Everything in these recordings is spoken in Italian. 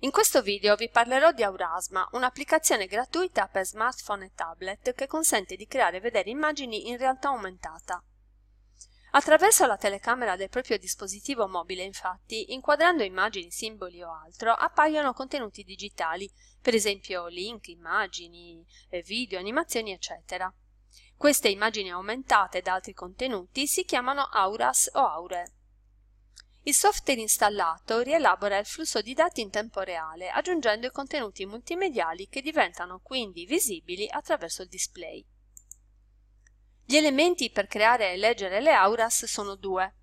In questo video vi parlerò di Aurasma, un'applicazione gratuita per smartphone e tablet che consente di creare e vedere immagini in realtà aumentata. Attraverso la telecamera del proprio dispositivo mobile, infatti, inquadrando immagini, simboli o altro, appaiono contenuti digitali, per esempio link, immagini, eh, video, animazioni, eccetera. Queste immagini aumentate da altri contenuti si chiamano auras o aure. Il software installato rielabora il flusso di dati in tempo reale, aggiungendo i contenuti multimediali che diventano quindi visibili attraverso il display. Gli elementi per creare e leggere le auras sono due.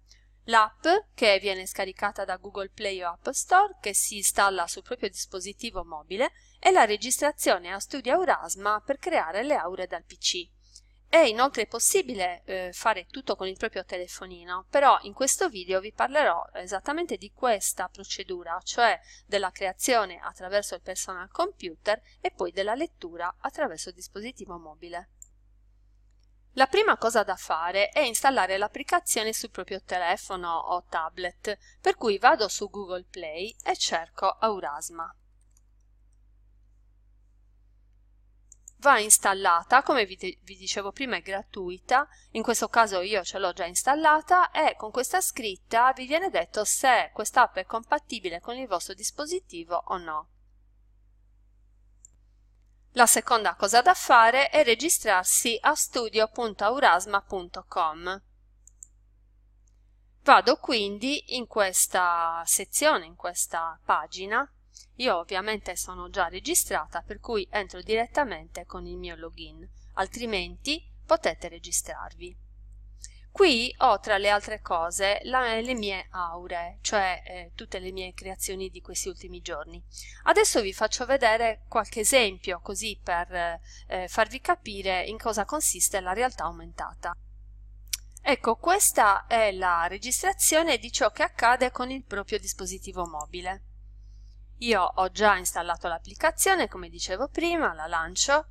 L'app, che viene scaricata da Google Play o App Store, che si installa sul proprio dispositivo mobile, e la registrazione a Studio Aurasma per creare le aure dal PC. È inoltre possibile eh, fare tutto con il proprio telefonino, però in questo video vi parlerò esattamente di questa procedura, cioè della creazione attraverso il personal computer e poi della lettura attraverso il dispositivo mobile. La prima cosa da fare è installare l'applicazione sul proprio telefono o tablet, per cui vado su Google Play e cerco Aurasma. va installata, come vi, vi, dicevo prima è gratuita, in questo caso io ce l'ho già installata e con questa scritta vi viene detto se quest'app è compatibile con il vostro dispositivo o no. La seconda cosa da fare è registrarsi a studio.aurasma.com. Vado quindi in questa sezione, in questa pagina, io ovviamente sono già registrata, per cui entro direttamente con il mio login, altrimenti potete registrarvi. Qui ho tra le altre cose la, le mie aure, cioè eh, tutte le mie creazioni di questi ultimi giorni. Adesso vi faccio vedere qualche esempio così per eh, farvi capire in cosa consiste la realtà aumentata. Ecco, questa è la registrazione di ciò che accade con il proprio dispositivo mobile io ho già installato l'applicazione come dicevo prima la lancio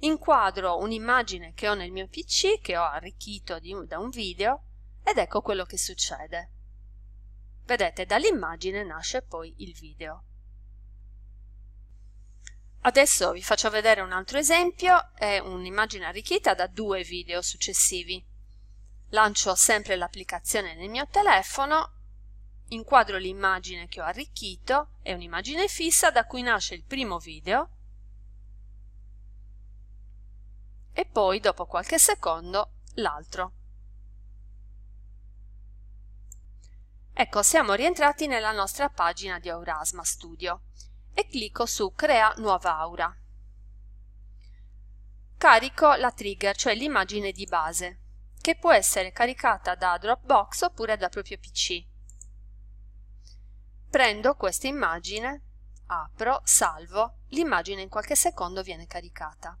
inquadro un'immagine che ho nel mio pc che ho arricchito di, da un video ed ecco quello che succede vedete dall'immagine nasce poi il video adesso vi faccio vedere un altro esempio è un'immagine arricchita da due video successivi lancio sempre l'applicazione nel mio telefono inquadro l'immagine che ho arricchito, è un'immagine fissa da cui nasce il primo video e poi dopo qualche secondo l'altro. Ecco, siamo rientrati nella nostra pagina di Aurasma Studio e clicco su Crea nuova aura. Carico la trigger, cioè l'immagine di base, che può essere caricata da Dropbox oppure dal proprio PC prendo questa immagine, apro, salvo, l'immagine in qualche secondo viene caricata.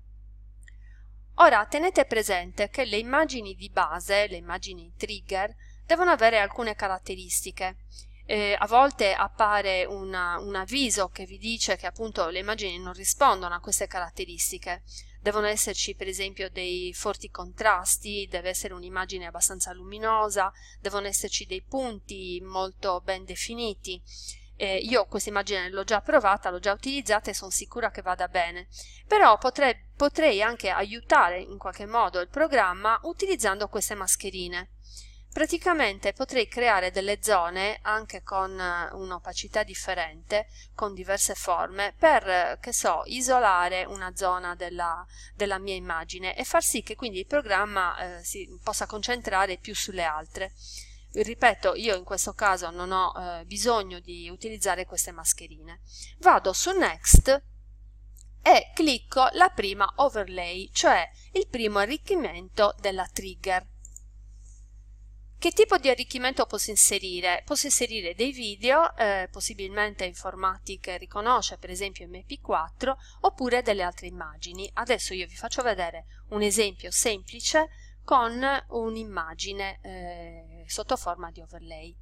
Ora tenete presente che le immagini di base, le immagini trigger, devono avere alcune caratteristiche. Eh, a volte appare una, un avviso che vi dice che appunto le immagini non rispondono a queste caratteristiche devono esserci per esempio dei forti contrasti, deve essere un'immagine abbastanza luminosa, devono esserci dei punti molto ben definiti. Eh, io questa immagine l'ho già provata, l'ho già utilizzata e sono sicura che vada bene, però potrei, potrei anche aiutare in qualche modo il programma utilizzando queste mascherine praticamente potrei creare delle zone anche con eh, un'opacità differente con diverse forme per eh, che so isolare una zona della, della mia immagine e far sì che quindi il programma eh, si possa concentrare più sulle altre ripeto io in questo caso non ho eh, bisogno di utilizzare queste mascherine vado su next e clicco la prima overlay cioè il primo arricchimento della trigger che tipo di arricchimento posso inserire? Posso inserire dei video, eh, possibilmente in formati che riconosce, per esempio MP4, oppure delle altre immagini. Adesso io vi faccio vedere un esempio semplice con un'immagine eh, sotto forma di overlay.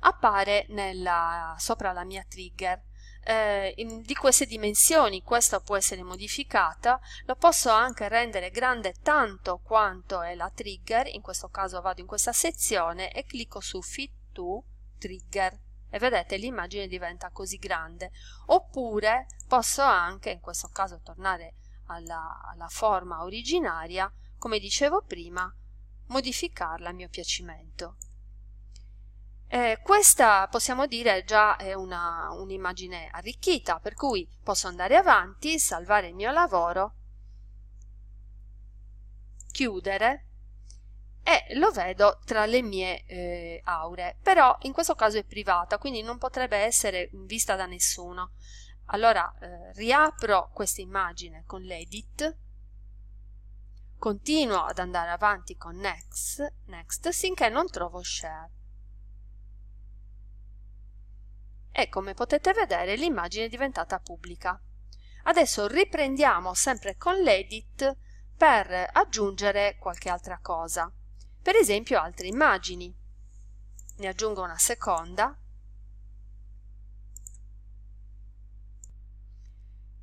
Appare nella, sopra la mia trigger eh, in, di queste dimensioni, questa può essere modificata, lo posso anche rendere grande tanto quanto è la trigger, in questo caso vado in questa sezione e clicco su Fit to Trigger e vedete l'immagine diventa così grande oppure posso anche in questo caso tornare alla, alla forma originaria come dicevo prima modificarla a mio piacimento eh, questa possiamo dire già è una, un'immagine arricchita, per cui posso andare avanti, salvare il mio lavoro, chiudere e lo vedo tra le mie eh, aure, però in questo caso è privata, quindi non potrebbe essere vista da nessuno. Allora eh, riapro questa immagine con l'edit, continuo ad andare avanti con next, next finché non trovo share e come potete vedere l'immagine è diventata pubblica. Adesso riprendiamo sempre con l'edit per aggiungere qualche altra cosa, per esempio altre immagini. Ne aggiungo una seconda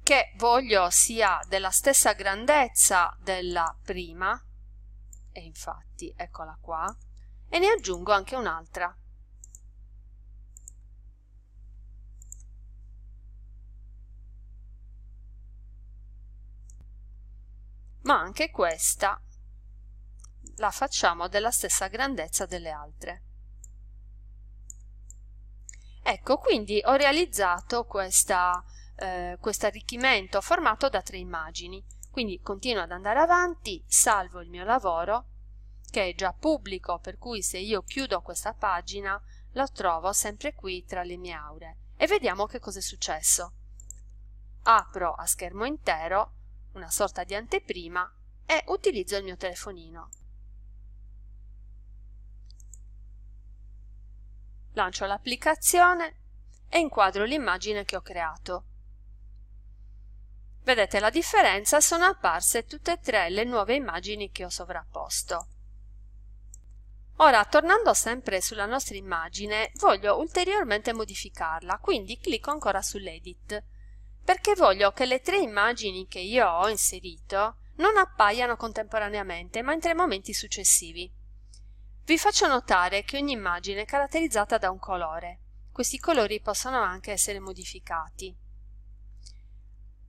che voglio sia della stessa grandezza della prima, e infatti eccola qua, e ne aggiungo anche un'altra. ma anche questa la facciamo della stessa grandezza delle altre ecco quindi ho realizzato questa, eh, questo arricchimento formato da tre immagini quindi continuo ad andare avanti salvo il mio lavoro che è già pubblico per cui se io chiudo questa pagina la trovo sempre qui tra le mie aure e vediamo che cosa è successo apro a schermo intero una sorta di anteprima e utilizzo il mio telefonino. Lancio l'applicazione e inquadro l'immagine che ho creato. Vedete la differenza? Sono apparse tutte e tre le nuove immagini che ho sovrapposto. Ora, tornando sempre sulla nostra immagine, voglio ulteriormente modificarla, quindi clicco ancora sull'Edit perché voglio che le tre immagini che io ho inserito non appaiano contemporaneamente ma in tre momenti successivi. Vi faccio notare che ogni immagine è caratterizzata da un colore. Questi colori possono anche essere modificati.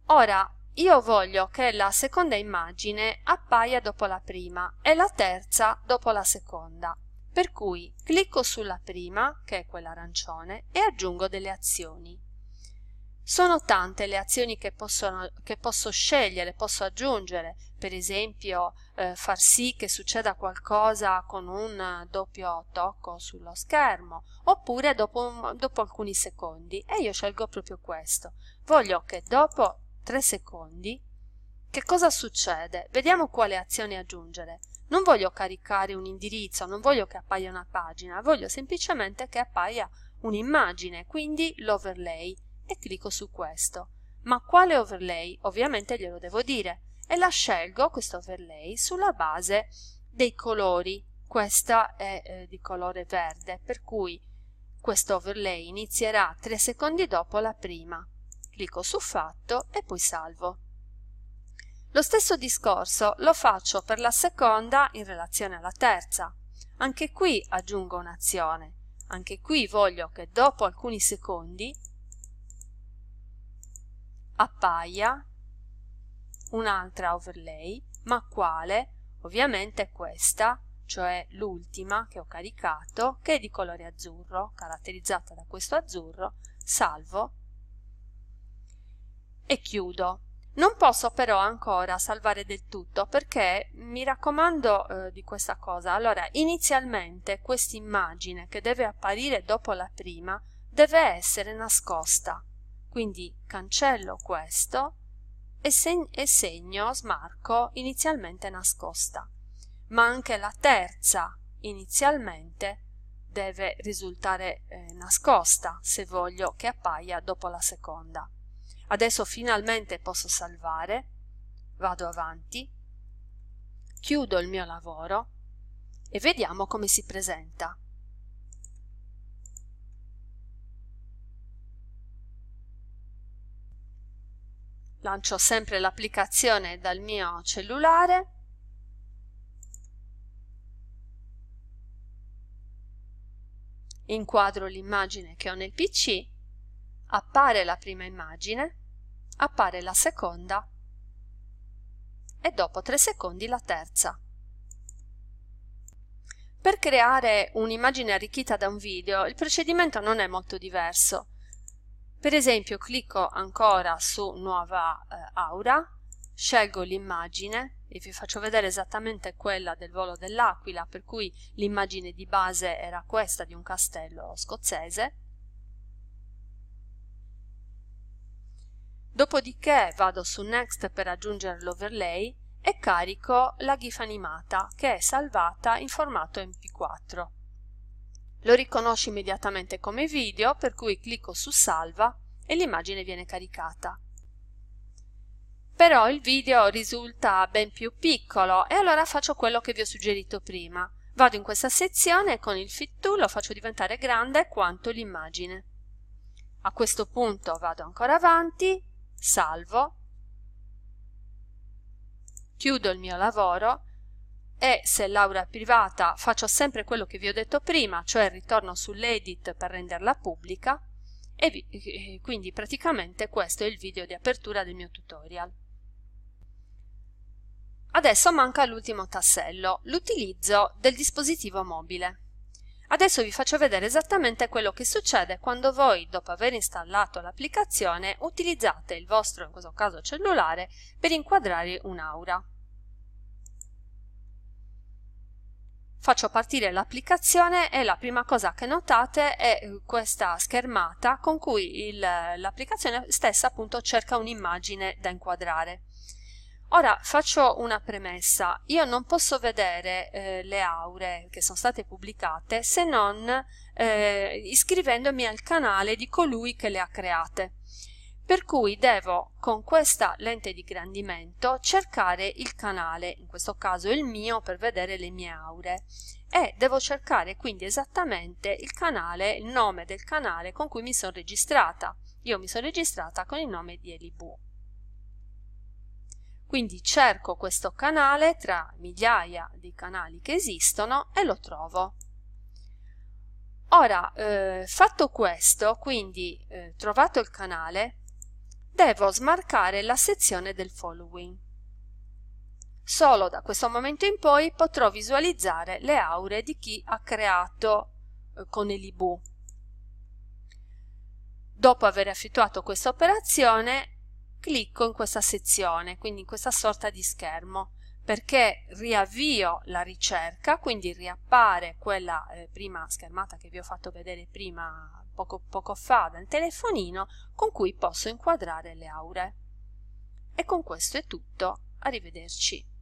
Ora, io voglio che la seconda immagine appaia dopo la prima e la terza dopo la seconda. Per cui clicco sulla prima, che è quella arancione, e aggiungo delle azioni. Sono tante le azioni che, possono, che posso scegliere, posso aggiungere, per esempio eh, far sì che succeda qualcosa con un doppio tocco sullo schermo, oppure dopo, dopo alcuni secondi, e io scelgo proprio questo. Voglio che dopo tre secondi, che cosa succede? Vediamo quale azione aggiungere. Non voglio caricare un indirizzo, non voglio che appaia una pagina, voglio semplicemente che appaia un'immagine, quindi l'overlay e clicco su questo ma quale overlay ovviamente glielo devo dire e la scelgo questo overlay sulla base dei colori questa è eh, di colore verde per cui questo overlay inizierà 3 secondi dopo la prima clicco su fatto e poi salvo lo stesso discorso lo faccio per la seconda in relazione alla terza anche qui aggiungo un'azione anche qui voglio che dopo alcuni secondi appaia un'altra overlay ma quale ovviamente questa cioè l'ultima che ho caricato che è di colore azzurro caratterizzata da questo azzurro salvo e chiudo non posso però ancora salvare del tutto perché mi raccomando eh, di questa cosa allora inizialmente questa immagine che deve apparire dopo la prima deve essere nascosta quindi cancello questo e, seg e segno smarco inizialmente nascosta ma anche la terza inizialmente deve risultare eh, nascosta se voglio che appaia dopo la seconda adesso finalmente posso salvare vado avanti chiudo il mio lavoro e vediamo come si presenta lancio sempre l'applicazione dal mio cellulare inquadro l'immagine che ho nel PC, appare la prima immagine, appare la seconda e dopo tre secondi la terza. Per creare un'immagine arricchita da un video il procedimento non è molto diverso. Per esempio clicco ancora su nuova eh, aura, scelgo l'immagine e vi faccio vedere esattamente quella del volo dell'aquila, per cui l'immagine di base era questa di un castello scozzese. Dopodiché vado su Next per aggiungere l'overlay e carico la GIF animata che è salvata in formato MP4. Lo riconosce immediatamente come video, per cui clicco su salva e l'immagine viene caricata. Però il video risulta ben più piccolo e allora faccio quello che vi ho suggerito prima. Vado in questa sezione e con il Fit Tool lo faccio diventare grande quanto l'immagine. A questo punto vado ancora avanti, salvo, chiudo il mio lavoro e se l'aura è privata faccio sempre quello che vi ho detto prima, cioè ritorno sull'edit per renderla pubblica e vi, quindi praticamente questo è il video di apertura del mio tutorial. Adesso manca l'ultimo tassello, l'utilizzo del dispositivo mobile. Adesso vi faccio vedere esattamente quello che succede quando voi, dopo aver installato l'applicazione, utilizzate il vostro, in questo caso cellulare, per inquadrare un'aura. faccio partire l'applicazione e la prima cosa che notate è eh, questa schermata con cui il, l'applicazione stessa appunto cerca un'immagine da inquadrare. Ora faccio una premessa, io non posso vedere eh, le aure che sono state pubblicate se non eh, iscrivendomi al canale di colui che le ha create per cui devo con questa lente di ingrandimento cercare il canale, in questo caso il mio, per vedere le mie aure e devo cercare quindi esattamente il canale, il nome del canale con cui mi sono registrata. Io mi sono registrata con il nome di Elibu. Quindi cerco questo canale tra migliaia di canali che esistono e lo trovo. Ora, eh, fatto questo, quindi eh, trovato il canale, devo smarcare la sezione del following. Solo da questo momento in poi potrò visualizzare le aure di chi ha creato eh, con Elibu. Dopo aver effettuato questa operazione, clicco in questa sezione, quindi in questa sorta di schermo, perché riavvio la ricerca, quindi riappare quella eh, prima schermata che vi ho fatto vedere prima poco, poco fa dal telefonino con cui posso inquadrare le aure e con questo è tutto arrivederci